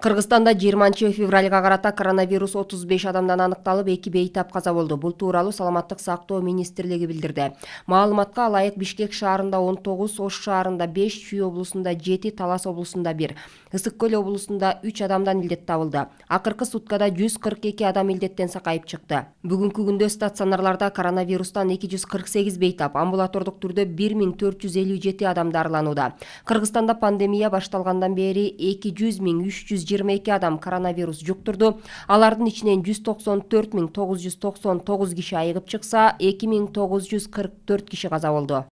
кыргызстанда жыйырманчы февралга карата коронавирус отуз беш адамдан аныкталып эки бейтап каза болду бул тууралуу саламаттык сактоо министрлиги билдирди маалыматка ылайык бишкек шаарында он тогуз ош шаарында беш чүй облусунда жети талас облусунда бир ысык көл облусунда үч адамдан илдет табылды акыркы суткада жүз кырк эки адам илдеттен сакайып чыкты бүгүнкү күндө стационарларда коронавирустан эки жүз кырк сегиз бейтап амбулатордук түрдө бир миң төрт жүз элүү жети адам дарыланууда кыргызстанда пандемия башталгандан бери эки жүз миң үч жүз жыйырма эки адам коронавирус жуктурду алардын ичинен жүз токсон төрт миң тогуз жүз токсон тогуз киши айыгып чыкса эки миң тогуз жүз кырк төрт киши каза болду